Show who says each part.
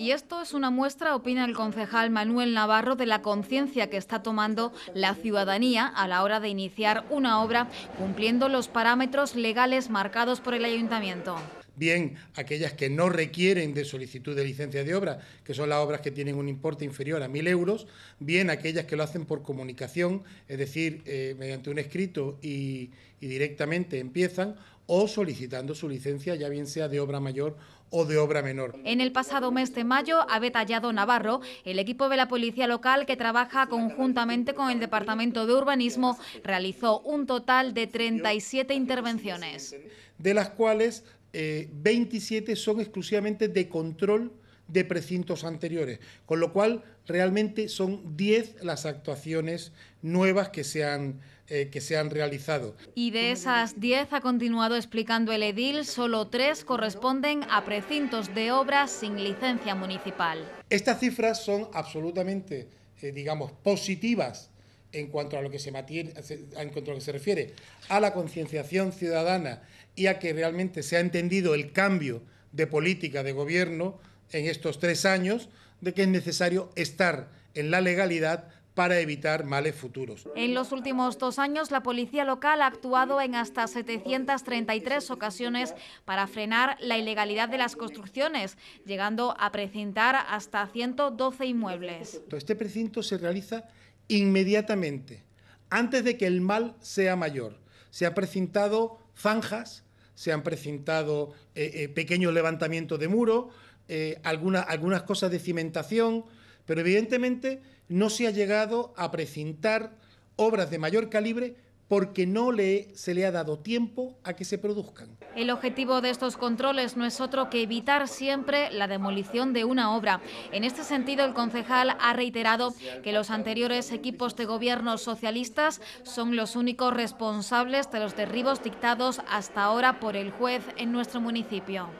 Speaker 1: Y esto es una muestra, opina el concejal Manuel Navarro, de la conciencia que está tomando la ciudadanía a la hora de iniciar una obra cumpliendo los parámetros legales marcados por el ayuntamiento
Speaker 2: bien aquellas que no requieren de solicitud de licencia de obra, que son las obras que tienen un importe inferior a 1.000 euros, bien aquellas que lo hacen por comunicación, es decir, eh, mediante un escrito y, directamente empiezan, o solicitando su licencia, ya bien sea de obra mayor o de obra menor.
Speaker 1: En el pasado mes de mayo ha detallado Navarro el equipo de la policía local que trabaja conjuntamente con el Departamento de Urbanismo realizó un total de 37 intervenciones.
Speaker 2: De las cuales 27 eh, son exclusivamente de control de precintos anteriores, con lo cual realmente son 10 las actuaciones nuevas que se han, eh, que se han realizado.
Speaker 1: Y de esas 10, ha continuado explicando el edil, solo 3 corresponden a precintos de obras sin licencia municipal.
Speaker 2: Estas cifras son absolutamente, eh, digamos, positivas en cuanto a lo que se en que se refiere a la concienciación ciudadana y a que realmente se ha entendido el cambio de política de gobierno en estos tres años, de que es necesario estar en la legalidad para evitar males futuros. En
Speaker 1: los últimos dos años, la policía local ha actuado en hasta 733 ocasiones para frenar la ilegalidad de las construcciones, llegando a precintar hasta 112 inmuebles.
Speaker 2: Este precinto se realiza inmediatamente, antes de que el mal sea mayor. Se han precintado zanjas, se han precintado eh, eh, pequeños levantamientos de muro, eh, algunas cosas de cimentación, pero evidentemente no se ha llegado a precintar obras de mayor calibre porque no le, se le ha dado tiempo a que se produzcan.
Speaker 1: El objetivo de estos controles no es otro que evitar siempre la demolición de una obra. En este sentido, el concejal ha reiterado que los anteriores equipos de gobierno socialistas son los únicos responsables de los derribos dictados hasta ahora por el juez en nuestro municipio.